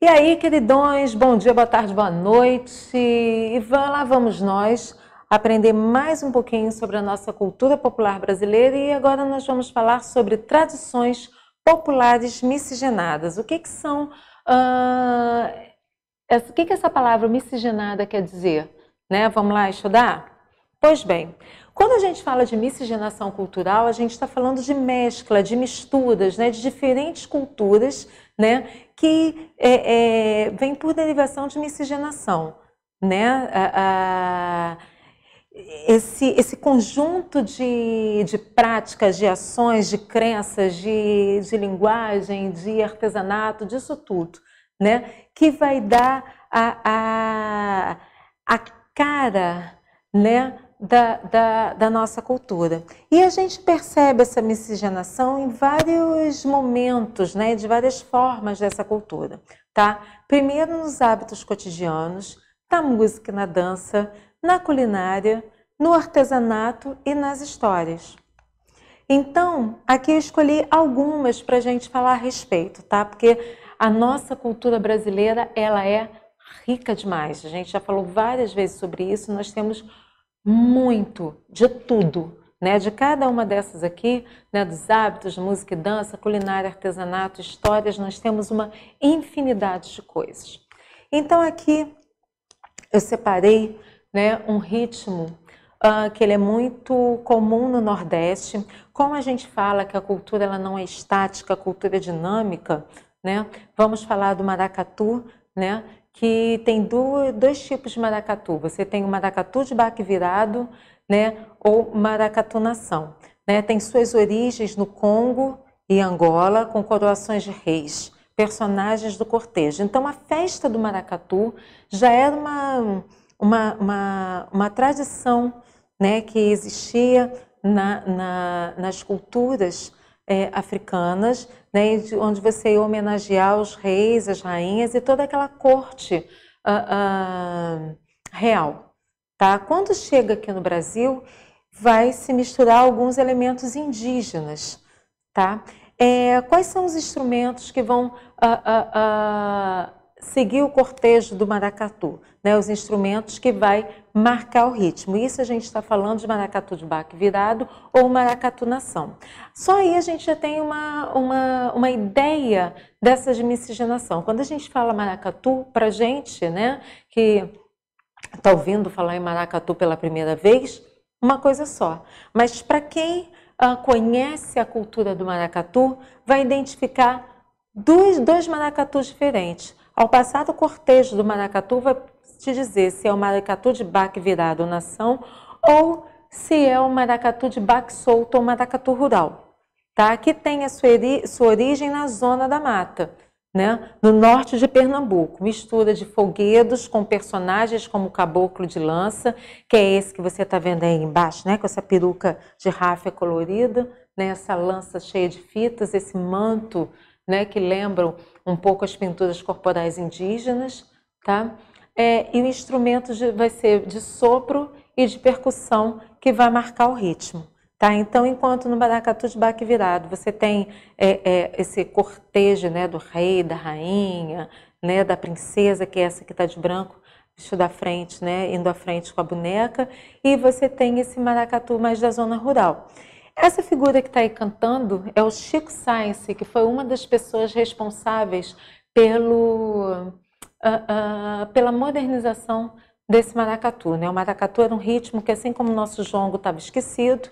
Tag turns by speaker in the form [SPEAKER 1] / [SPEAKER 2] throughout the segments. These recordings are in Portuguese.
[SPEAKER 1] E aí, queridões, bom dia, boa tarde, boa noite. E lá vamos nós aprender mais um pouquinho sobre a nossa cultura popular brasileira e agora nós vamos falar sobre tradições populares miscigenadas. O que, que são. Uh, essa, o que, que essa palavra miscigenada quer dizer? Né? Vamos lá estudar? Pois bem, quando a gente fala de miscigenação cultural, a gente está falando de mescla, de misturas, né, de diferentes culturas, né, que é, é, vem por derivação de miscigenação, né? A, a, esse, esse conjunto de, de práticas, de ações, de crenças, de, de linguagem, de artesanato, disso tudo, né? Que vai dar a, a, a cara, né? da, da, da, nossa cultura. E a gente percebe essa miscigenação em vários momentos, né, de várias formas dessa cultura. Tá? Primeiro nos hábitos cotidianos, na música, na dança, na culinária, no artesanato e nas histórias. Então, aqui eu escolhi algumas para a gente falar a respeito, tá? Porque a nossa cultura brasileira, ela é rica demais. A gente já falou várias vezes sobre isso, nós temos muito de tudo, né? De cada uma dessas aqui, né? Dos hábitos, música e dança, culinária, artesanato, histórias, nós temos uma infinidade de coisas. Então aqui eu separei, né? Um ritmo uh, que ele é muito comum no Nordeste. Como a gente fala que a cultura ela não é estática, a cultura é dinâmica, né? Vamos falar do maracatu, né? que tem dois, tipos de maracatu. Você tem o maracatu de baque virado, né, ou maracatu Né? Tem suas origens no Congo e Angola, com coroações de reis, personagens do cortejo. Então, a festa do maracatu já era uma, uma, uma, uma tradição né, que existia na, na, nas culturas é, africanas né, onde você ia homenagear os reis, as rainhas e toda aquela corte uh, uh, real. Tá? Quando chega aqui no Brasil, vai se misturar alguns elementos indígenas. Tá? É, quais são os instrumentos que vão uh, seguir o cortejo do maracatu, né, os instrumentos que vai marcar o ritmo. Isso a gente está falando de maracatu de baque virado ou maracatu nação. Só aí a gente já tem uma, uma, uma ideia dessa de miscigenação. Quando a gente fala maracatu, para gente né, que está ouvindo falar em maracatu pela primeira vez, uma coisa só. Mas para quem ah, conhece a cultura do maracatu, vai identificar dois, dois maracatus diferentes. Ao passar do cortejo do maracatu, vai te dizer se é o maracatu de baque virado nação ou se é o maracatu de baque solto ou maracatu rural, tá? Que tem a sua, sua origem na zona da mata, né? No norte de Pernambuco, mistura de folguedos com personagens como o caboclo de lança, que é esse que você está vendo aí embaixo, né? Com essa peruca de ráfia colorida, né? Essa lança cheia de fitas, esse manto né, que lembram um pouco as pinturas corporais indígenas, tá? É, e o instrumento de, vai ser de sopro e de percussão que vai marcar o ritmo. Tá? Então, enquanto no maracatu de Baque Virado você tem é, é, esse cortejo né, do rei, da rainha, né, da princesa, que é essa que está de branco, vestido frente, né, indo à frente com a boneca, e você tem esse maracatu mais da zona rural. Essa figura que está aí cantando é o Chico Sainz, que foi uma das pessoas responsáveis pelo, uh, uh, pela modernização desse maracatu. Né? O maracatu era um ritmo que, assim como o nosso jongo estava esquecido,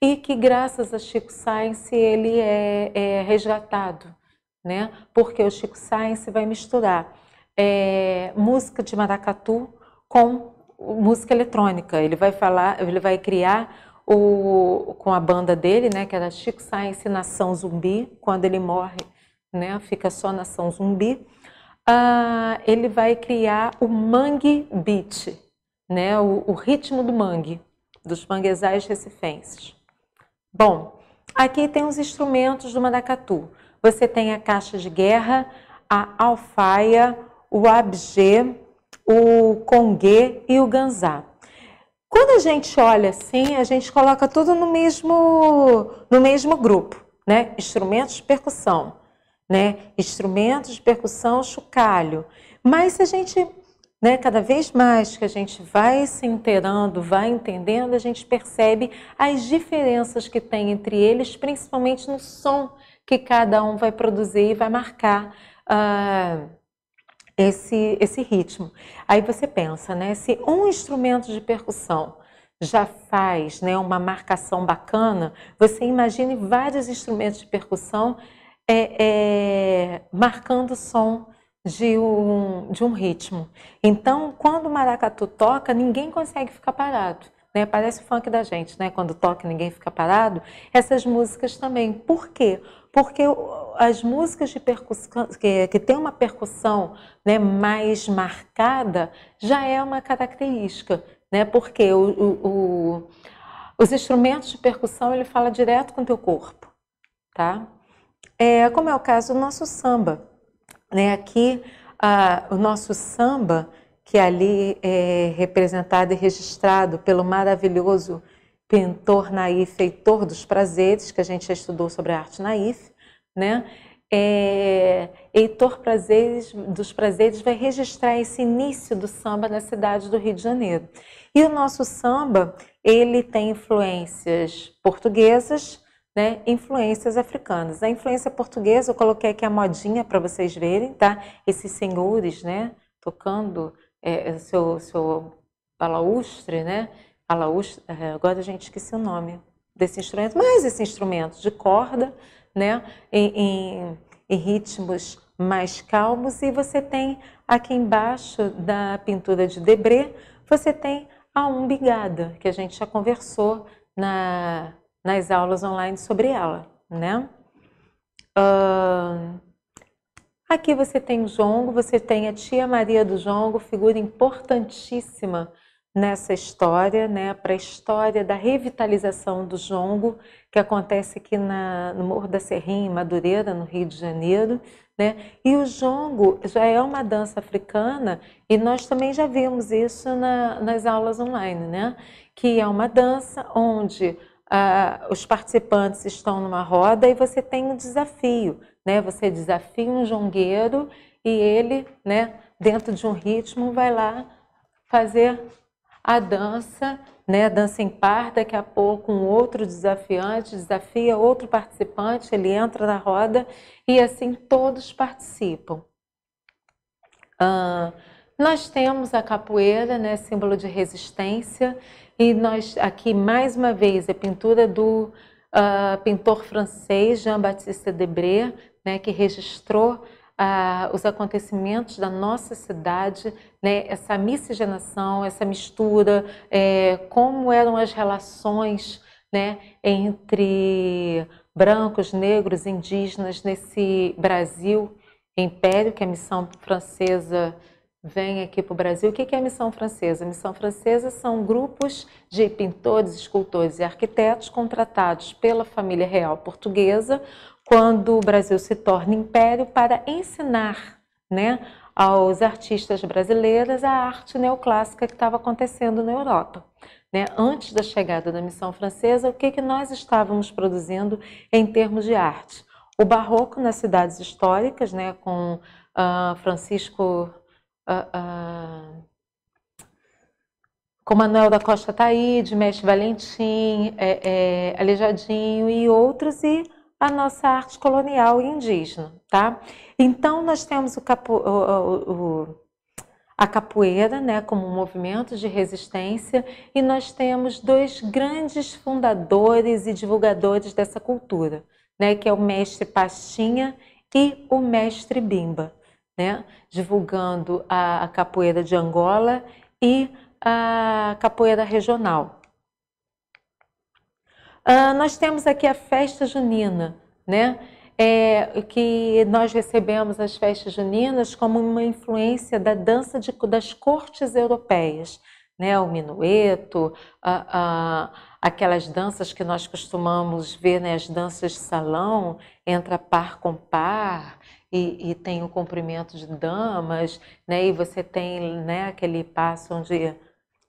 [SPEAKER 1] e que graças a Chico Sainz ele é, é resgatado, né? porque o Chico Sainz vai misturar é, música de maracatu com música eletrônica. Ele vai falar, ele vai criar o, com a banda dele, né, que era Chico Science Nação Zumbi, quando ele morre, né, fica só Nação Zumbi, uh, ele vai criar o Mangue Beat, né, o, o ritmo do mangue, dos manguezais recifenses. Bom, aqui tem os instrumentos do maracatu. Você tem a caixa de guerra, a alfaia, o abjé, o congê e o ganzá. Quando a gente olha assim, a gente coloca tudo no mesmo, no mesmo grupo, né? Instrumentos de percussão, né? Instrumentos de percussão, chocalho. Mas se a gente, né, cada vez mais que a gente vai se inteirando, vai entendendo, a gente percebe as diferenças que tem entre eles, principalmente no som que cada um vai produzir e vai marcar. Uh esse, esse ritmo. Aí você pensa, né? Se um instrumento de percussão já faz né, uma marcação bacana, você imagine vários instrumentos de percussão é, é, marcando o som de um, de um ritmo. Então, quando o maracatu toca, ninguém consegue ficar parado. Né? Parece o funk da gente, né? quando toca ninguém fica parado. Essas músicas também. Por quê? Porque as músicas de percussão, que, que tem uma percussão né, mais marcada já é uma característica, né, porque o, o, o, os instrumentos de percussão ele fala direto com o teu corpo, tá? É, como é o caso do nosso samba, né? Aqui a, o nosso samba que ali é representado e registrado pelo maravilhoso pintor Naif, Heitor dos prazeres, que a gente já estudou sobre a arte Naif, né? É, Heitor Prazeres, dos Prazeres vai registrar esse início do samba na cidade do Rio de Janeiro. E o nosso samba, ele tem influências portuguesas, né, influências africanas. A influência portuguesa, eu coloquei aqui a modinha para vocês verem, tá? Esses senhores, né, tocando é, é seu, seu balaustre, né? Balaustre, é, agora a gente esqueceu o nome desse instrumento, mas esse instrumento de corda, né? Em, em, em ritmos mais calmos e você tem aqui embaixo da pintura de Debré, você tem a umbigada, que a gente já conversou na, nas aulas online sobre ela, né? Uh, aqui você tem o jongo, você tem a tia Maria do jongo, figura importantíssima nessa história, né, para a história da revitalização do jongo que acontece aqui na, no Morro da Serrinha, em Madureira, no Rio de Janeiro. Né? E o jongo já é uma dança africana e nós também já vimos isso na, nas aulas online, né? que é uma dança onde ah, os participantes estão numa roda e você tem um desafio, né? você desafia um jongueiro e ele, né, dentro de um ritmo, vai lá fazer a dança, né, a dança em par, daqui a pouco um outro desafiante desafia outro participante, ele entra na roda e assim todos participam. Ah, nós temos a capoeira, né, símbolo de resistência, e nós aqui mais uma vez é pintura do uh, pintor francês Jean-Baptiste Debré, né, que registrou ah, os acontecimentos da nossa cidade, né, essa miscigenação, essa mistura, é, como eram as relações né, entre brancos, negros, indígenas nesse Brasil império que é a missão francesa vem aqui para o Brasil. O que é a missão francesa? A missão francesa são grupos de pintores, escultores e arquitetos contratados pela família real portuguesa quando o Brasil se torna império para ensinar né, aos artistas brasileiras a arte neoclássica que estava acontecendo na Europa. Né? Antes da chegada da missão francesa, o que, que nós estávamos produzindo em termos de arte? O barroco nas cidades históricas, né, com uh, Francisco Uh, ah, ah, como Manuel da Costa Taíde, tá Mestre Valentim, é, é, Alejadinho e outros, e a nossa arte colonial e indígena, tá? Então, nós temos o capo, o, o, o, a capoeira, né, como um movimento de resistência, e nós temos dois grandes fundadores e divulgadores dessa cultura, né, que é o mestre Pastinha e o mestre Bimba né? divulgando a, capoeira de Angola e a capoeira regional. Ah, nós temos aqui a festa junina, né? É, que nós recebemos as festas juninas como uma influência da dança de, das cortes europeias, né? o minueto, a, a, aquelas danças que nós costumamos ver, né? as danças de salão, entra par com par, e, e tem o comprimento de damas, né? E você tem né, aquele passo onde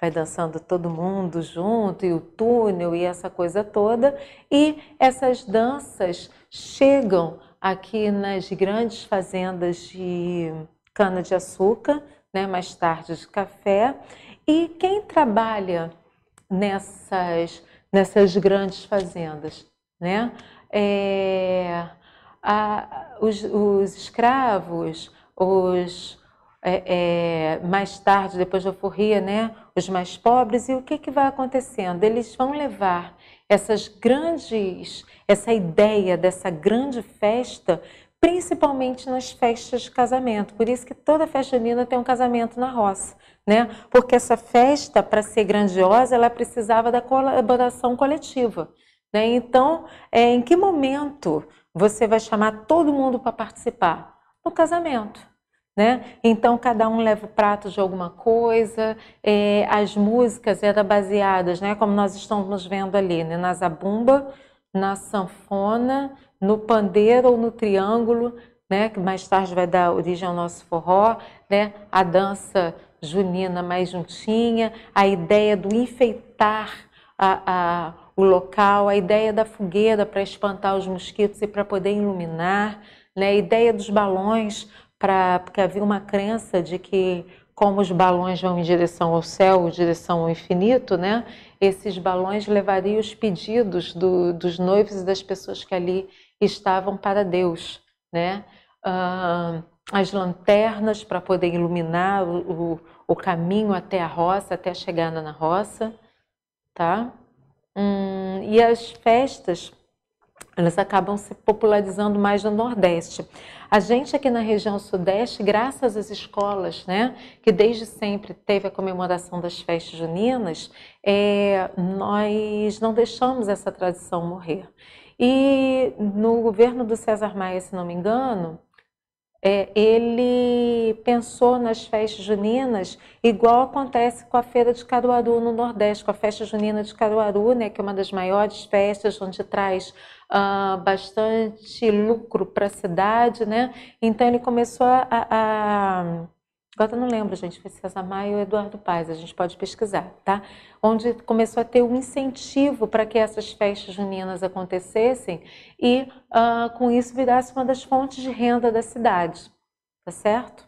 [SPEAKER 1] vai dançando todo mundo junto e o túnel e essa coisa toda. E essas danças chegam aqui nas grandes fazendas de cana-de-açúcar, né, mais tarde de café. E quem trabalha nessas, nessas grandes fazendas? Né? É, ah, os, os, escravos, os é, é, mais tarde, depois da alforria, né, os mais pobres, e o que, que vai acontecendo? Eles vão levar essas grandes, essa ideia dessa grande festa, principalmente nas festas de casamento. Por isso que toda festa junina tem um casamento na roça, né? Porque essa festa, para ser grandiosa, ela precisava da colaboração coletiva, né? Então, é, em que momento você vai chamar todo mundo para participar no casamento. Né? Então cada um leva o prato de alguma coisa, é, as músicas eram baseadas, né, como nós estamos vendo ali, né, na zabumba, na sanfona, no pandeiro ou no triângulo, né, que mais tarde vai dar origem ao nosso forró, né, a dança junina mais juntinha, a ideia do enfeitar a, a o local, a ideia da fogueira para espantar os mosquitos e para poder iluminar, né? a ideia dos balões, para, porque havia uma crença de que, como os balões vão em direção ao céu, direção ao infinito, né? esses balões levariam os pedidos do, dos noivos e das pessoas que ali estavam para Deus. Né? Ah, as lanternas para poder iluminar o, o, o caminho até a roça, até chegar na roça. Tá? Hum, e as festas, elas acabam se popularizando mais no Nordeste. A gente aqui na região Sudeste, graças às escolas, né, que desde sempre teve a comemoração das festas juninas, é, nós não deixamos essa tradição morrer. E no governo do César Maia, se não me engano, é, ele pensou nas festas juninas, igual acontece com a Feira de Caruaru no Nordeste, com a Festa Junina de Caruaru, né, que é uma das maiores festas, onde traz ah, bastante lucro para a cidade. Né? Então, ele começou a, a Agora eu não lembro, gente, foi César Maia ou Eduardo Paz, a gente pode pesquisar, tá? Onde começou a ter um incentivo para que essas festas juninas acontecessem e uh, com isso virasse uma das fontes de renda da cidade, tá certo?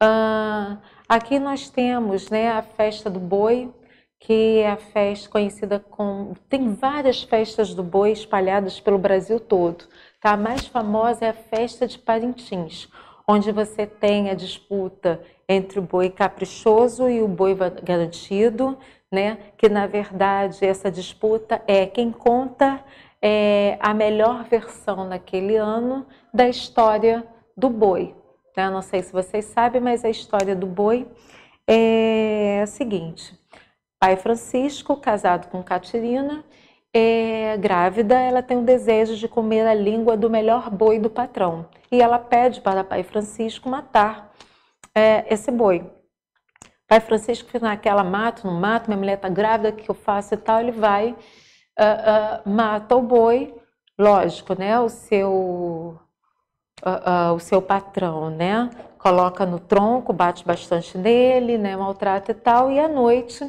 [SPEAKER 1] Uh, aqui nós temos né, a festa do boi, que é a festa conhecida como. Tem várias festas do boi espalhadas pelo Brasil todo. Tá? A mais famosa é a festa de Parintins onde você tem a disputa entre o boi caprichoso e o boi garantido, né? que na verdade essa disputa é quem conta é, a melhor versão naquele ano da história do boi. Né? Não sei se vocês sabem, mas a história do boi é a seguinte: pai Francisco, casado com Catirina, é, grávida, ela tem o desejo de comer a língua do melhor boi do patrão. E ela pede para Pai Francisco matar é, esse boi. Pai Francisco fica naquela, ah, mato, não mato, minha mulher está grávida, o que eu faço e tal. Ele vai, uh, uh, mata o boi, lógico, né? O seu, uh, o seu patrão, né? Coloca no tronco, bate bastante nele, né? Maltrata e tal. E à noite,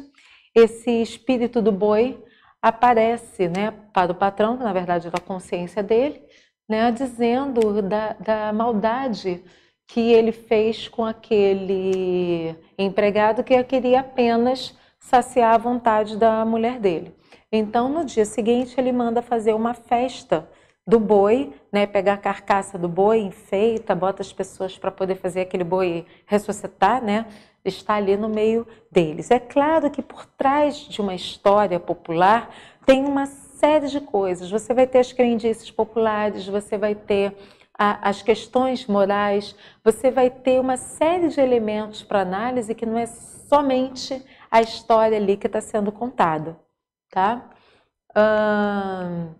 [SPEAKER 1] esse espírito do boi aparece né, para o patrão, na verdade da consciência dele, né, dizendo da, da maldade que ele fez com aquele empregado que queria apenas saciar a vontade da mulher dele. Então, no dia seguinte, ele manda fazer uma festa do boi, né, pegar a carcaça do boi, enfeita, bota as pessoas para poder fazer aquele boi ressuscitar, né, está ali no meio deles. É claro que por trás de uma história popular tem uma série de coisas. Você vai ter as crendices populares, você vai ter a, as questões morais, você vai ter uma série de elementos para análise que não é somente a história ali que está sendo contada, tá? Hum,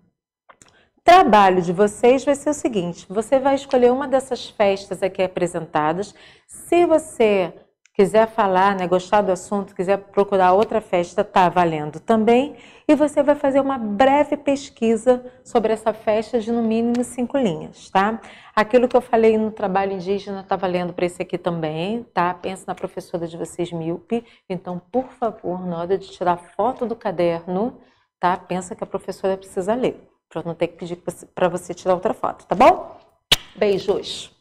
[SPEAKER 1] trabalho de vocês vai ser o seguinte: você vai escolher uma dessas festas aqui apresentadas. Se você quiser falar, né, gostar do assunto, quiser procurar outra festa, tá valendo também. E você vai fazer uma breve pesquisa sobre essa festa de no mínimo cinco linhas, tá? Aquilo que eu falei no trabalho indígena tá valendo para esse aqui também, tá? Pensa na professora de vocês, Milpe. Então, por favor, na hora de tirar foto do caderno, tá? Pensa que a professora precisa ler, para não ter que pedir para você tirar outra foto, tá bom? Beijos!